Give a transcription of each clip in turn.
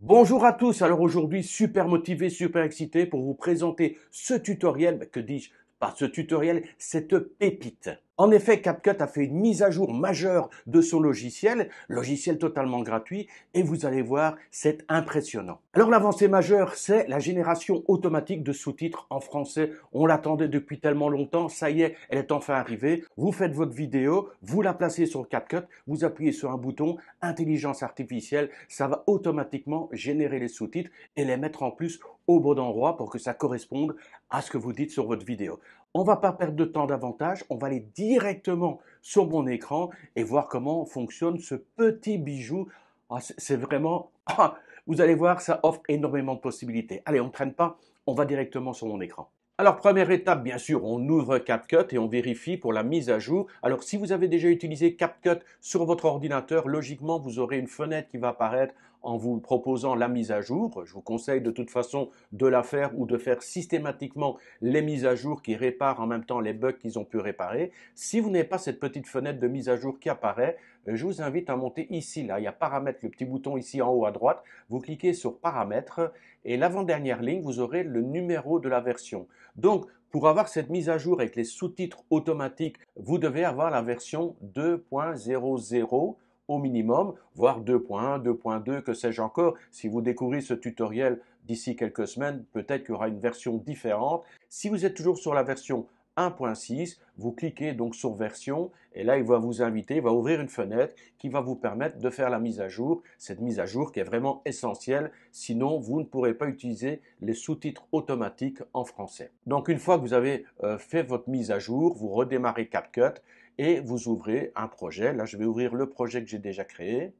Bonjour à tous, alors aujourd'hui super motivé, super excité pour vous présenter ce tutoriel, bah, que dis-je, par ce tutoriel, cette pépite. En effet, CapCut a fait une mise à jour majeure de son logiciel, logiciel totalement gratuit, et vous allez voir, c'est impressionnant. Alors l'avancée majeure, c'est la génération automatique de sous-titres en français. On l'attendait depuis tellement longtemps, ça y est, elle est enfin arrivée. Vous faites votre vidéo, vous la placez sur CapCut, vous appuyez sur un bouton, intelligence artificielle, ça va automatiquement générer les sous-titres et les mettre en plus au bon endroit pour que ça corresponde à ce que vous dites sur votre vidéo. On ne va pas perdre de temps davantage, on va aller directement sur mon écran et voir comment fonctionne ce petit bijou. Ah, c'est vraiment, ah, vous allez voir, ça offre énormément de possibilités. Allez, on ne traîne pas, on va directement sur mon écran. Alors première étape, bien sûr, on ouvre CapCut et on vérifie pour la mise à jour. Alors si vous avez déjà utilisé CapCut sur votre ordinateur, logiquement, vous aurez une fenêtre qui va apparaître en vous proposant la mise à jour. Je vous conseille de toute façon de la faire ou de faire systématiquement les mises à jour qui réparent en même temps les bugs qu'ils ont pu réparer. Si vous n'avez pas cette petite fenêtre de mise à jour qui apparaît, euh, je vous invite à monter ici, là, il y a paramètres, le petit bouton ici en haut à droite. Vous cliquez sur paramètres et l'avant-dernière ligne, vous aurez le numéro de la version. Donc, pour avoir cette mise à jour avec les sous-titres automatiques, vous devez avoir la version 2.00 au minimum, voire 2.1, 2.2, que sais-je encore. Si vous découvrez ce tutoriel d'ici quelques semaines, peut-être qu'il y aura une version différente. Si vous êtes toujours sur la version 1.6, vous cliquez donc sur version et là il va vous inviter, il va ouvrir une fenêtre qui va vous permettre de faire la mise à jour, cette mise à jour qui est vraiment essentielle, sinon vous ne pourrez pas utiliser les sous-titres automatiques en français. Donc une fois que vous avez euh, fait votre mise à jour, vous redémarrez CapCut et vous ouvrez un projet. Là je vais ouvrir le projet que j'ai déjà créé.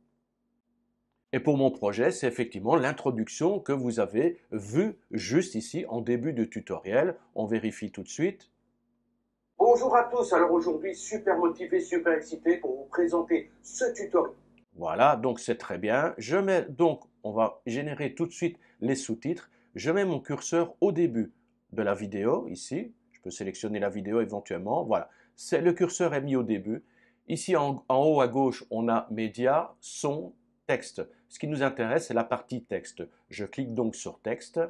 Et pour mon projet, c'est effectivement l'introduction que vous avez vue juste ici en début de tutoriel. On vérifie tout de suite. Bonjour à tous, alors aujourd'hui super motivé, super excité pour vous présenter ce tutoriel. Voilà, donc c'est très bien. Je mets donc, on va générer tout de suite les sous-titres. Je mets mon curseur au début de la vidéo, ici. Je peux sélectionner la vidéo éventuellement, voilà. Le curseur est mis au début. Ici en, haut à gauche, on a Média »,« son, texte. Ce qui nous intéresse, c'est la partie texte. Je clique donc sur texte.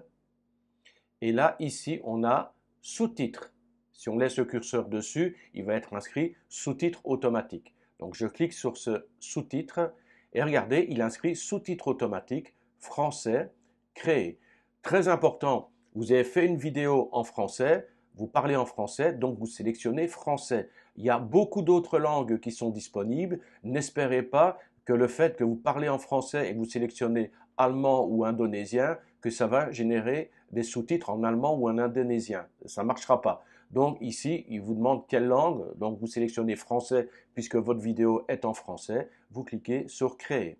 Et là, ici, on a sous-titres. Si on laisse le curseur dessus, il va être inscrit sous-titre automatique. Donc je clique sur ce sous-titre et regardez, il inscrit sous-titre automatique français créé. Très important, vous avez fait une vidéo en français, vous parlez en français, donc vous sélectionnez français. Il y a beaucoup d'autres langues qui sont disponibles. N'espérez pas que le fait que vous parlez en français et que vous sélectionnez allemand ou indonésien, que ça va générer des sous-titres en allemand ou en indonésien. Ça ne marchera pas. Donc ici, il vous demande quelle langue. Donc vous sélectionnez français puisque votre vidéo est en français. Vous cliquez sur créer.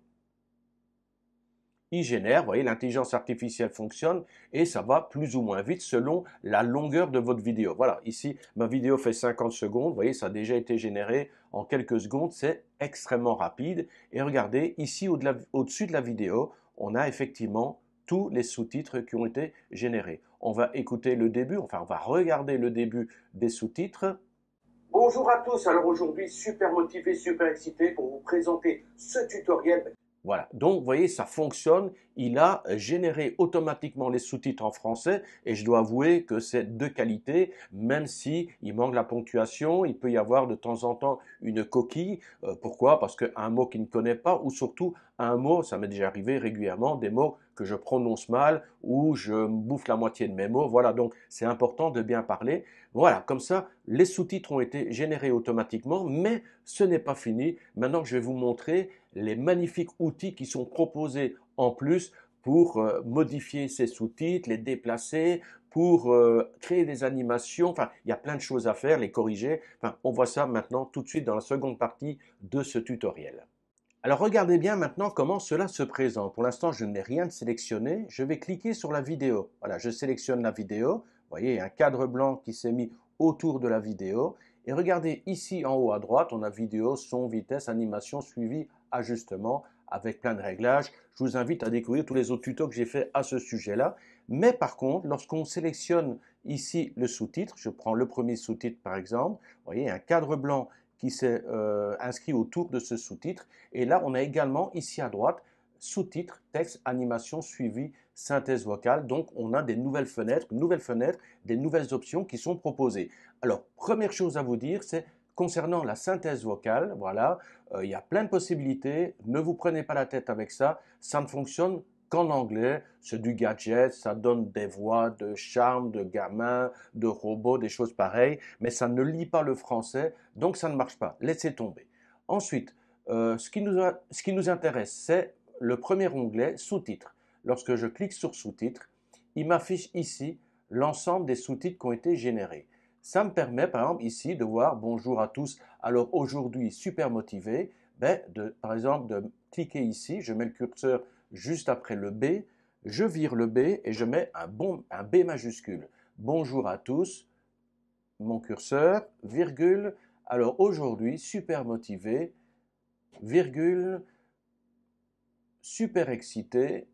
Il génère, vous voyez, l'intelligence artificielle fonctionne et ça va plus ou moins vite selon la longueur de votre vidéo. Voilà, ici, ma vidéo fait 50 secondes, vous voyez, ça a déjà été généré en quelques secondes, c'est extrêmement rapide. Et regardez, ici, au-dessus de la vidéo, on a effectivement tous les sous-titres qui ont été générés. On va écouter le début, enfin on va regarder le début des sous-titres. Bonjour à tous, alors aujourd'hui super motivé, super excité pour vous présenter ce tutoriel voilà. Donc, vous voyez, ça fonctionne. Il a euh, généré automatiquement les sous-titres en français et je dois avouer que c'est de qualité, même si il manque la ponctuation, il peut y avoir de temps en temps une coquille. Euh, pourquoi Parce qu'un mot qu'il ne connaît pas ou surtout un mot, ça m'est déjà arrivé régulièrement, des mots que je prononce mal ou je bouffe la moitié de mes mots. Voilà, donc c'est important de bien parler. Voilà, comme ça, les sous-titres ont été générés automatiquement, mais ce n'est pas fini. Maintenant, je vais vous montrer les magnifiques outils qui sont proposés en plus pour euh, modifier ces sous-titres, les déplacer, pour euh, créer des animations. Enfin, il y a plein de choses à faire, les corriger. Enfin, on voit ça maintenant tout de suite dans la seconde partie de ce tutoriel. Alors regardez bien maintenant comment cela se présente. Pour l'instant, je n'ai rien de sélectionné. Je vais cliquer sur la vidéo. Voilà, je sélectionne la vidéo. Vous voyez, il y a un cadre blanc qui s'est mis autour de la vidéo. Et regardez ici en haut à droite, on a vidéo, son, vitesse, animation, suivi, ajustement avec plein de réglages. Je vous invite à découvrir tous les autres tutos que j'ai fait à ce sujet-là. Mais par contre, lorsqu'on sélectionne ici le sous-titre, je prends le premier sous-titre par exemple, vous voyez un cadre blanc qui s'est euh, inscrit autour de ce sous-titre. Et là, on a également ici à droite sous titre texte, animation, suivi, synthèse vocale. Donc, on a des nouvelles fenêtres, nouvelles fenêtres, des nouvelles options qui sont proposées. Alors, première chose à vous dire, c'est Concernant la synthèse vocale, voilà, euh, il y a plein de possibilités. Ne vous prenez pas la tête avec ça. Ça ne fonctionne qu'en anglais. C'est du gadget, ça donne des voix de charme, de gamin, de robot, des choses pareilles. Mais ça ne lit pas le français, donc ça ne marche pas. Laissez tomber. Ensuite, euh, ce, qui nous ce qui nous intéresse, c'est le premier onglet sous-titres. Lorsque je clique sur sous-titres, il m'affiche ici l'ensemble des sous-titres qui ont été générés. Ça me permet, par exemple, ici de voir bonjour à tous. Alors aujourd'hui, super motivé. Ben, de, par exemple, de cliquer ici, je mets le curseur juste après le B, je vire le B et je mets un, bon, un B majuscule. Bonjour à tous, mon curseur, virgule. Alors aujourd'hui, super motivé, virgule, super excité,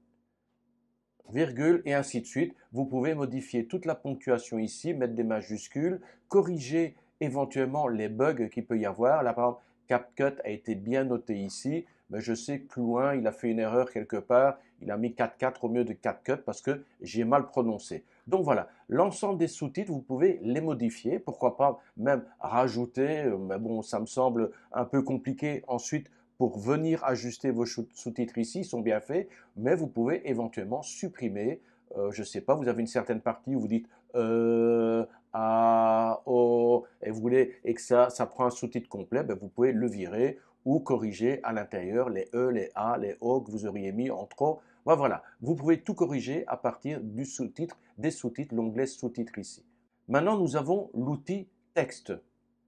virgule, et ainsi de suite. Vous pouvez modifier toute la ponctuation ici, mettre des majuscules, corriger éventuellement les bugs qu'il peut y avoir. Là, par exemple, CapCut a été bien noté ici, mais je sais plus loin, il a fait une erreur quelque part. Il a mis 4-4 au mieux de 4 parce que j'ai mal prononcé. Donc voilà, l'ensemble des sous-titres, vous pouvez les modifier. Pourquoi pas même rajouter, euh, mais bon, ça me semble un peu compliqué ensuite pour venir ajuster vos sous-titres ici, ils sont bien faits, mais vous pouvez éventuellement supprimer, euh, je ne sais pas, vous avez une certaine partie où vous dites euh, ah, O, et vous voulez que ça, ça prend un sous-titre complet, ben vous pouvez le virer ou corriger à l'intérieur les E, les A, les O que vous auriez mis en trop. voilà, vous pouvez tout corriger à partir du sous-titre, des sous-titres, l'onglet sous-titres ici. Maintenant, nous avons l'outil texte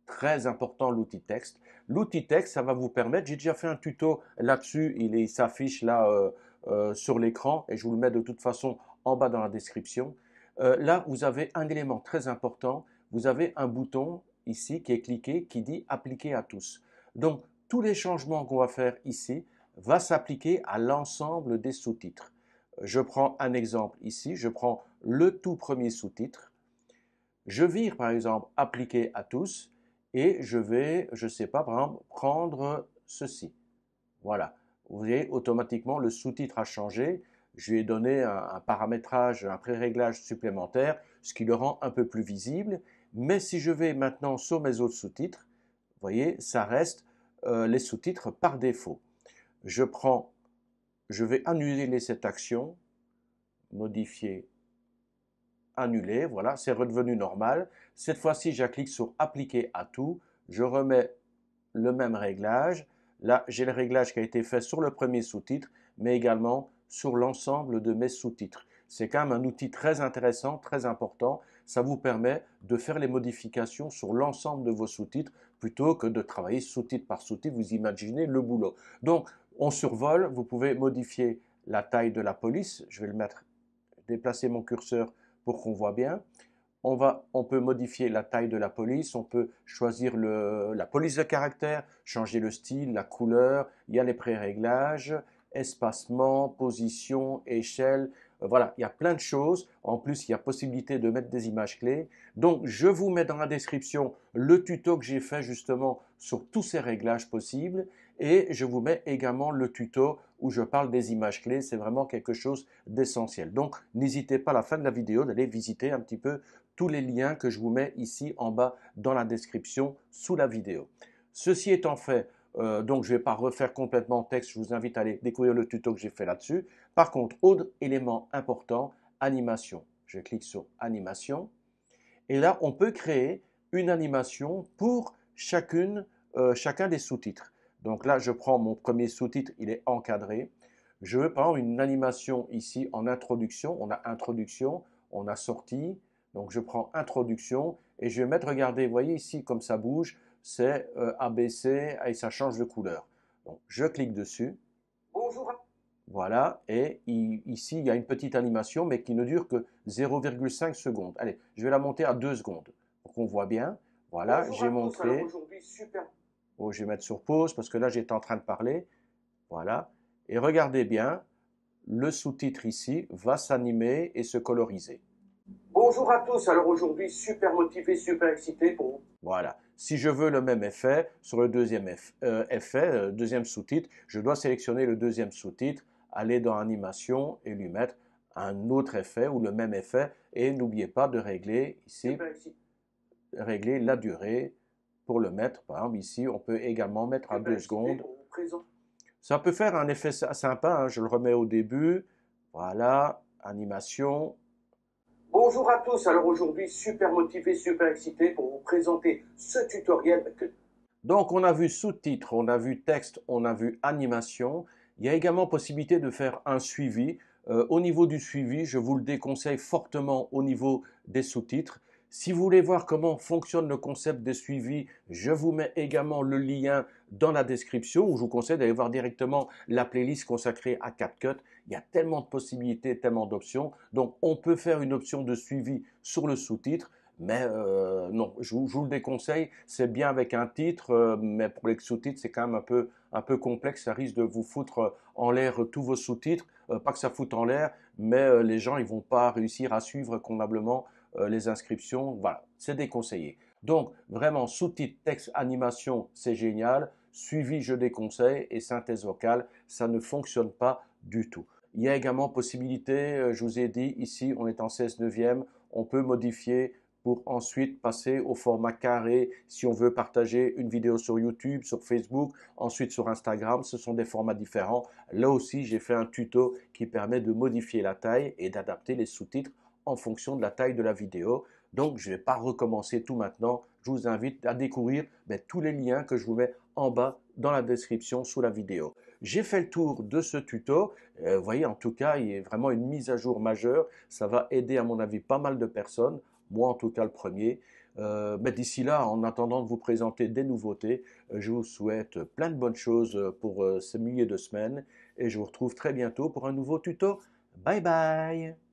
très important l'outil texte. L'outil texte, ça va vous permettre, j'ai déjà fait un tuto là-dessus, il s'affiche là euh, euh, sur l'écran et je vous le mets de toute façon en bas dans la description. Euh, là, vous avez un élément très important, vous avez un bouton ici qui est cliqué qui dit appliquer à tous. Donc, tous les changements qu'on va faire ici va s'appliquer à l'ensemble des sous-titres. Je prends un exemple ici, je prends le tout premier sous-titre. Je vire par exemple appliquer à tous et je vais, je ne sais pas, prendre ceci. Voilà. Vous voyez, automatiquement, le sous-titre a changé. Je lui ai donné un, paramétrage, un pré-réglage supplémentaire, ce qui le rend un peu plus visible. Mais si je vais maintenant sur mes autres sous-titres, vous voyez, ça reste euh, les sous-titres par défaut. Je prends, je vais annuler cette action, modifier annulé, voilà, c'est redevenu normal. Cette fois-ci, je clique sur appliquer à tout, je remets le même réglage. Là, j'ai le réglage qui a été fait sur le premier sous-titre, mais également sur l'ensemble de mes sous-titres. C'est quand même un outil très intéressant, très important. Ça vous permet de faire les modifications sur l'ensemble de vos sous-titres plutôt que de travailler sous-titre par sous-titre. Vous imaginez le boulot. Donc, on survole. Vous pouvez modifier la taille de la police. Je vais le mettre, déplacer mon curseur qu'on voit bien. On, va, on, peut modifier la taille de la police, on peut choisir le, la police de caractère, changer le style, la couleur, il y a les pré-réglages, espacement, position, échelle, euh, voilà, il y a plein de choses. En plus, il y a possibilité de mettre des images clés. Donc, je vous mets dans la description le tuto que j'ai fait justement sur tous ces réglages possibles et je vous mets également le tuto où je parle des images clés, c'est vraiment quelque chose d'essentiel. Donc n'hésitez pas à la fin de la vidéo d'aller visiter un petit peu tous les liens que je vous mets ici en bas dans la description sous la vidéo. Ceci étant fait, euh, donc je ne vais pas refaire complètement le texte, je vous invite à aller découvrir le tuto que j'ai fait là-dessus. Par contre, autre élément important, animation. Je clique sur animation et là on peut créer une animation pour chacune, euh, chacun des sous-titres. Donc là, je prends mon premier sous-titre, il est encadré. Je veux prendre une animation ici en introduction. On a introduction, on a sortie. Donc je prends introduction et je vais mettre, regardez, vous voyez ici comme ça bouge, c'est euh, abaissé et ça change de couleur. Donc je clique dessus. Bonjour. Voilà, et ici il y a une petite animation mais qui ne dure que 0,5 secondes. Allez, je vais la monter à 2 secondes pour qu'on voit bien. Voilà, j'ai montré. Oh, je vais mettre sur pause parce que là, j'étais en train de parler. Voilà. Et regardez bien, le sous-titre ici va s'animer et se coloriser. Bonjour à tous. Alors aujourd'hui, super motivé, super excité pour vous. Voilà. Si je veux le même effet sur le deuxième euh, effet, euh, deuxième sous-titre, je dois sélectionner le deuxième sous-titre, aller dans Animation et lui mettre un autre effet ou le même effet. Et n'oubliez pas de régler ici régler la durée pour le mettre. Par exemple, ici, on peut également mettre à 2 eh ben, secondes. Ça peut faire un effet sympa, hein, je le remets au début. Voilà, animation. Bonjour à tous, alors aujourd'hui, super motivé, super excité pour vous présenter ce tutoriel. Donc, on a vu sous-titres, on a vu texte, on a vu animation. Il y a également possibilité de faire un suivi. Euh, au niveau du suivi, je vous le déconseille fortement au niveau des sous-titres. Si vous voulez voir comment fonctionne le concept de suivi, je vous mets également le lien dans la description où je vous conseille d'aller voir directement la playlist consacrée à CapCut. Il y a tellement de possibilités, tellement d'options. Donc on peut faire une option de suivi sur le sous-titre. Mais euh, non, je vous, le déconseille. C'est bien avec un titre, euh, mais pour les sous-titres, c'est quand même un peu, complexe. Ça risque de vous foutre euh, en l'air tous vos sous-titres. pas que ça foute en l'air, mais les gens, ils vont pas réussir à suivre convenablement euh, les inscriptions. Voilà, c'est déconseillé. Donc, vraiment, sous-titres, texte, animation, c'est génial. Suivi, je déconseille. Et synthèse vocale, ça ne fonctionne pas du tout. Il y a également possibilité, euh, je vous ai dit, ici, on est en 16 neuvième. On peut modifier pour ensuite passer au format carré si on veut partager une vidéo sur YouTube, sur Facebook, ensuite sur Instagram. Ce sont des formats différents. Là aussi, j'ai fait un tuto qui permet de modifier la taille et d'adapter les sous-titres en fonction de la taille de la vidéo. Donc, je ne vais pas recommencer tout maintenant. Je vous invite à découvrir ben, tous les liens que je vous mets en bas dans la description sous la vidéo. J'ai fait le tour de ce tuto. Euh, vous voyez, en tout cas, il est vraiment une mise à jour majeure. Ça va aider, à mon avis, pas mal de personnes. Moi, en tout cas, le premier. mais euh, ben, D'ici là, en attendant de vous présenter des nouveautés, euh, je vous souhaite plein de bonnes choses pour ces milliers de semaines. Et je vous retrouve très bientôt pour un nouveau tuto. Bye bye